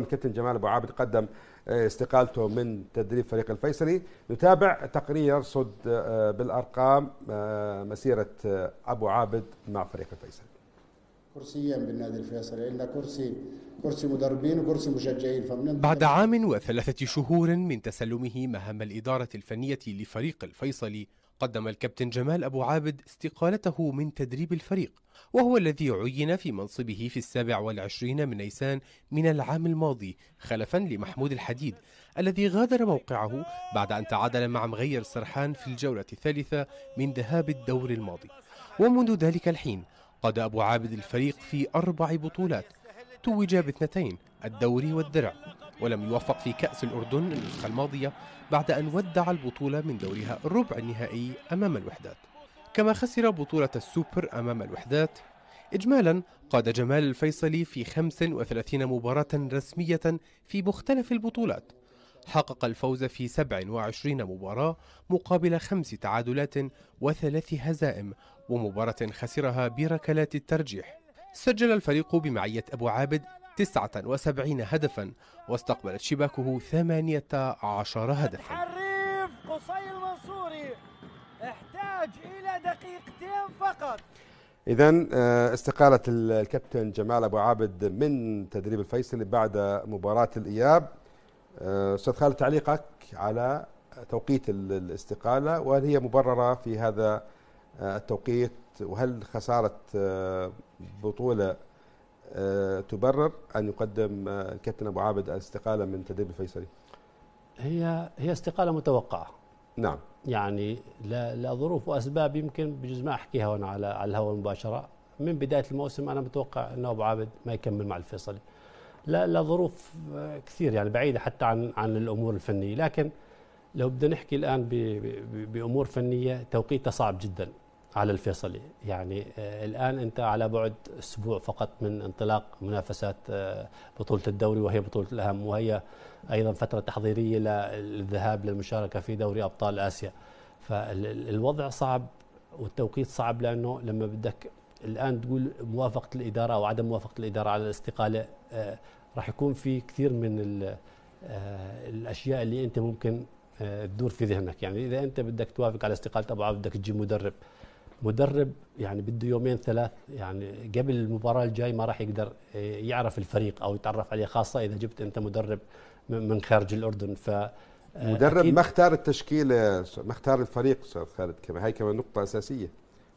الكابتن جمال ابو عابد قدم آه، استقالته من تدريب فريق الفيصلي نتابع تقرير يرصد آه، بالارقام آه، مسيره ابو عابد مع فريق الفيصلي كرسيين بالنادي الفيصلي الا كرسي كرسي مدربين وكرسي مشجعين فمن بعد عام وثلاثه شهور من تسلمه مهام الاداره الفنيه لفريق الفيصلي قدم الكابتن جمال أبو عابد استقالته من تدريب الفريق وهو الذي عين في منصبه في السابع والعشرين من نيسان من العام الماضي خلفا لمحمود الحديد الذي غادر موقعه بعد أن تعادل مع مغير سرحان في الجولة الثالثة من ذهاب الدور الماضي ومنذ ذلك الحين قاد أبو عابد الفريق في أربع بطولات توج باثنتين الدوري والدرع ولم يوفق في كأس الأردن النسخة الماضية بعد أن ودع البطولة من دورها الربع النهائي أمام الوحدات كما خسر بطولة السوبر أمام الوحدات إجمالا قاد جمال الفيصلي في 35 مباراة رسمية في مختلف البطولات حقق الفوز في 27 مباراة مقابل خمس تعادلات وثلاث هزائم ومباراة خسرها بركلات الترجيح سجل الفريق بمعية أبو عابد 79 هدفا واستقبلت شباكه 18 هدفا قصي المنصوري احتاج إلى دقيقتين فقط إذا آه، استقالة الكابتن جمال أبو عابد من تدريب الفيصلي بعد مباراة الإياب آه، أستاذ خالد تعليقك على توقيت الاستقالة وهل هي مبررة في هذا آه، التوقيت وهل خسارة آه، بطولة آه، تبرر أن يقدم الكابتن أبو عابد الاستقالة من تدريب الفيصلي هي هي استقالة متوقعة نعم يعني لظروف وأسباب يمكن بجزء ما أحكيها وأنا على على الهواء مباشرة من بداية الموسم أنا متوقع أن أبو عابد ما يكمل مع الفيصلي لا لظروف كثير يعني بعيدة حتى عن عن الأمور الفنية لكن لو بدنا نحكي الآن بأمور فنية توقيتها صعب جدا على الفيصلي يعني آه، الآن أنت على بعد أسبوع فقط من انطلاق منافسات آه، بطولة الدوري وهي بطولة الأهم وهي أيضا فترة تحضيرية للذهاب للمشاركة في دوري أبطال آسيا فالوضع صعب والتوقيت صعب لأنه لما بدك الآن تقول موافقة الإدارة أو عدم موافقة الإدارة على الاستقالة آه، راح يكون في كثير من الأشياء اللي أنت ممكن تدور في ذهنك يعني إذا أنت بدك توافق على استقالة أبو عبد بدك تجيب مدرب مدرب يعني بده يومين ثلاث يعني قبل المباراة الجاي ما راح يقدر آه، يعرف الفريق أو يتعرف عليه خاصة إذا جبت أنت مدرب من خارج الأردن ف آه، مدرب ما اختار التشكيلة ما اختار الفريق أستاذ خالد كما هي كمان نقطة أساسية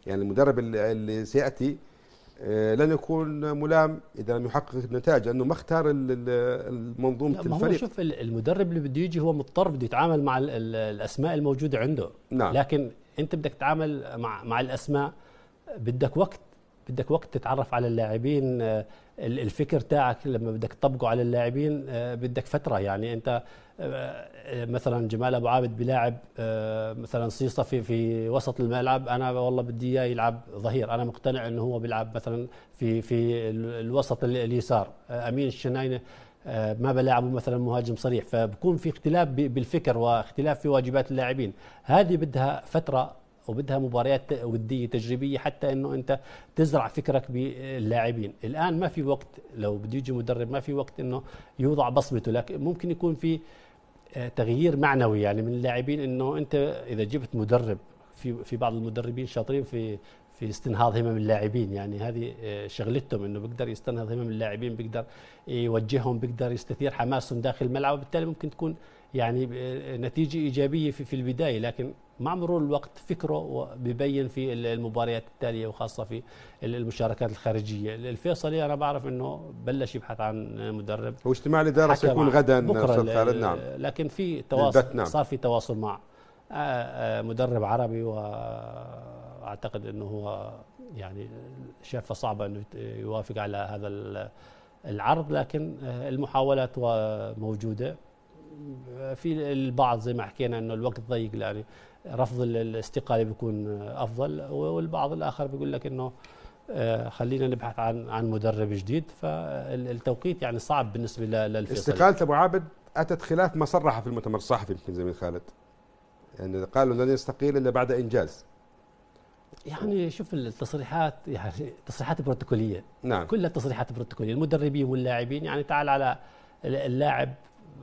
يعني المدرب اللي سيأتي آه، لن يكون ملام اذا لم يحقق النتائج لانه ما اختار منظومه الفريق هو شوف المدرب اللي بده يجي هو مضطر بده يتعامل مع الاسماء الموجوده عنده نعم. لكن انت بدك تتعامل مع مع الاسماء بدك وقت بدك وقت تتعرف على اللاعبين آه، الفكر تاعك لما بدك تطبقه على اللاعبين آه، بدك فتره يعني انت آه، مثلا جمال ابو عابد بلاعب مثلا صيصه في في وسط الملعب انا والله بدي اياه يلعب ظهير انا مقتنع انه هو بيلعب مثلا في في الوسط اليسار امين الشناينه آه، ما بلاعبوا مثلا مهاجم صريح فبكون في اختلاف بالفكر واختلاف في واجبات اللاعبين هذه بدها فتره وبدها مباريات وديه تجريبيه حتى انه انت تزرع فكرك باللاعبين الان ما في وقت لو بده يجي مدرب ما في وقت انه يوضع بصمته لكن ممكن يكون في آه، تغيير معنوي يعني من اللاعبين انه انت اذا جبت مدرب في في بعض المدربين شاطرين في في استنهاض همم اللاعبين يعني هذه آه، شغلتهم انه بيقدر يستنهض همم اللاعبين بيقدر يوجههم بيقدر يستثير حماسهم داخل الملعب وبالتالي ممكن تكون يعني آه، نتيجه ايجابيه في, في البدايه لكن مع مرور الوقت فكره ببين في المباريات التاليه وخاصه في المشاركات الخارجيه، الفيصلي إيه، انا بعرف انه بلش يبحث عن مدرب واجتماع الاداره سيكون غدا استاذ خالد نعم لكن في تواصل نعم. صار في تواصل مع آه، مدرب عربي و اعتقد انه هو يعني شافه صعبه انه يوافق على هذا العرض لكن المحاولات موجوده في البعض زي ما حكينا انه الوقت ضيق يعني رفض الاستقاله بيكون افضل والبعض الاخر بيقول لك انه آه، خلينا نبحث عن عن مدرب جديد فالتوقيت يعني صعب بالنسبه للفيصل استقاله ابو عابد اتت خلاف ما صرح في المؤتمر الصحفي يمكن زميل خالد يعني قالوا لن يستقيل الا بعد انجاز يعني شوف التصريحات يعني تصريحات بروتوكوليه نعم كلها تصريحات بروتوكوليه المدربين واللاعبين يعني تعال على اللاعب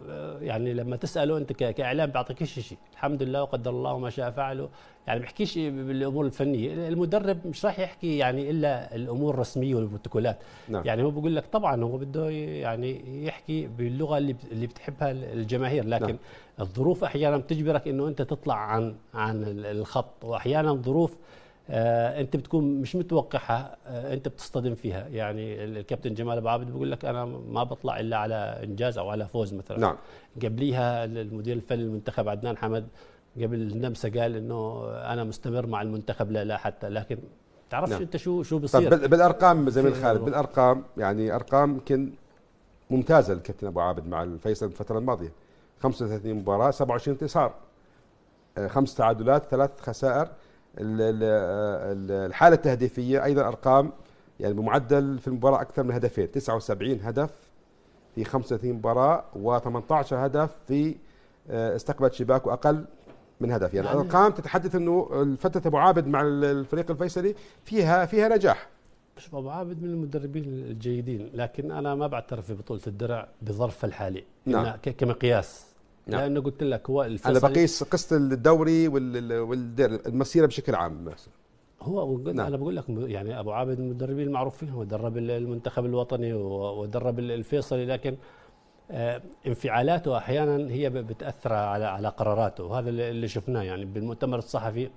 آه، يعني لما تساله انت كاعلام بيعطيكش شيء الحمد لله وقدر الله وما شاء فعله يعني بحكيش بالامور الفنيه المدرب مش راح يحكي يعني الا الامور الرسميه والبروتوكولات نعم. يعني هو بيقول لك طبعا هو بده يعني يحكي باللغه اللي اللي بتحبها الجماهير نعم. لكن نعم. الظروف احيانا بتجبرك انه انت تطلع عن عن الخط واحيانا ظروف آه، انت بتكون مش متوقعها آه، انت بتصطدم فيها يعني الكابتن جمال ابو عابد بيقول لك انا ما بطلع الا على انجاز او على فوز مثلا نعم قبليها المدير الفني المنتخب عدنان حمد قبل نمسه قال انه انا مستمر مع المنتخب لا لا حتى لكن تعرفش نعم. انت شو شو بصير طيب، طب بالارقام زميل خالد بالارقام يعني ارقام يمكن ممتازه للكابتن ابو عابد مع الفيصل الفتره الماضيه 35 مباراه 27 انتصار آه، خمس تعادلات ثلاث خسائر الحاله التهديفيه ايضا ارقام يعني بمعدل في المباراه اكثر من هدفين 79 هدف في 35 مباراه و18 هدف في آه، استقبلت شباك واقل من هدف يعني, يعني الارقام تتحدث انه فتره ابو عابد مع الفريق الفيصلي فيها فيها نجاح شوف ابو عابد من المدربين الجيدين لكن انا ما بعترف ببطوله الدرع بظرفها الحالي نعم. كمقياس نعم. لانه قلت لك هو الفصل انا بقيس قصه الدوري والمسيره بشكل عام هو نعم. انا بقول لك يعني ابو عابد من المدربين المعروفين هو درب المنتخب الوطني ودرب الفيصلي لكن آه، انفعالاته احيانا هي بتاثر على على قراراته وهذا اللي شفناه يعني بالمؤتمر الصحفي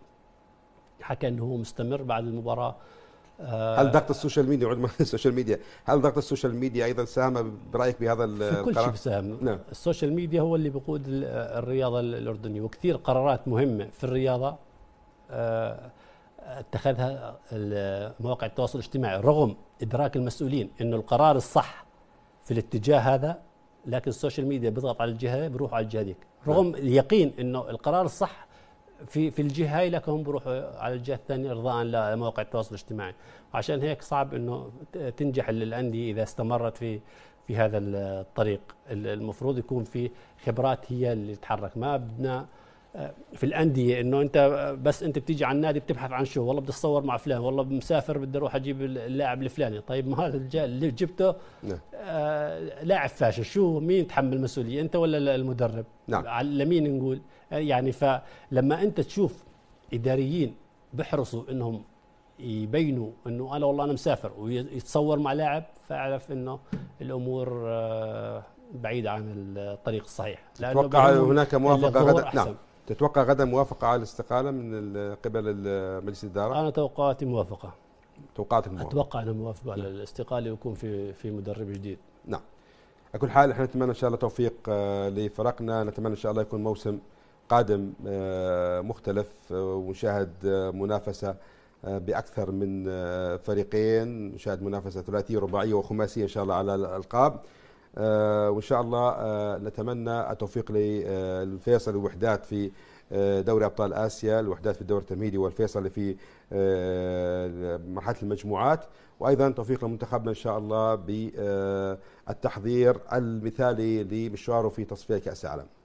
حكى انه هو مستمر بعد المباراه آه، هل ضغط السوشيال ميديا عود السوشيال ميديا هل ضغط السوشيال ميديا ايضا ساهم برايك بهذا القرار؟ كل شيء ساهم نعم. السوشيال ميديا هو اللي بقود الرياضه الاردنيه وكثير قرارات مهمه في الرياضه آه، اتخذها مواقع التواصل الاجتماعي رغم ادراك المسؤولين انه القرار الصح في الاتجاه هذا لكن السوشيال ميديا بيضغط على الجهه بيروح على الجهه ديك نعم. رغم اليقين انه القرار الصح في في الجهه هاي لكن هم بروحوا على الجهه الثانيه ارضاء لمواقع التواصل الاجتماعي عشان هيك صعب انه تنجح الانديه اذا استمرت في في هذا الطريق المفروض يكون في خبرات هي اللي تتحرك ما بدنا في الانديه انه انت بس انت بتيجي على النادي بتبحث عن شو والله بدي اتصور مع فلان والله مسافر بدي اروح اجيب اللاعب الفلاني طيب ما هذا اللي جبته نعم. آه لاعب فاشل شو مين يتحمل المسؤوليه انت ولا المدرب نعم. لمين نقول آه، يعني فلما انت تشوف اداريين بحرصوا انهم يبينوا انه انا والله انا مسافر ويتصور مع لاعب فاعرف انه الامور آه بعيد عن الطريق الصحيح لانه هناك موافقه غدا نعم تتوقع غدا موافقه على الاستقاله من قبل مجلس الاداره؟ انا توقعاتي موافقه. توقعاتك موافقه اتوقع انه موافقه على نعم. الاستقاله ويكون في في مدرب جديد. نعم. على كل حال احنا نتمنى ان شاء الله توفيق آه، لفرقنا، نتمنى ان شاء الله يكون موسم قادم آه، مختلف آه، ونشاهد منافسه باكثر من فريقين، نشاهد منافسه ثلاثيه رباعيه وخماسيه ان شاء الله على الالقاب. آه، وان شاء الله آه، نتمنى التوفيق للفيصل آه، الوحدات في دوري ابطال اسيا الوحدات في الدور التمهيدي والفيصل في مرحله المجموعات وايضا توفيق لمنتخبنا ان شاء الله بالتحضير المثالي لمشواره في تصفيه كاس العالم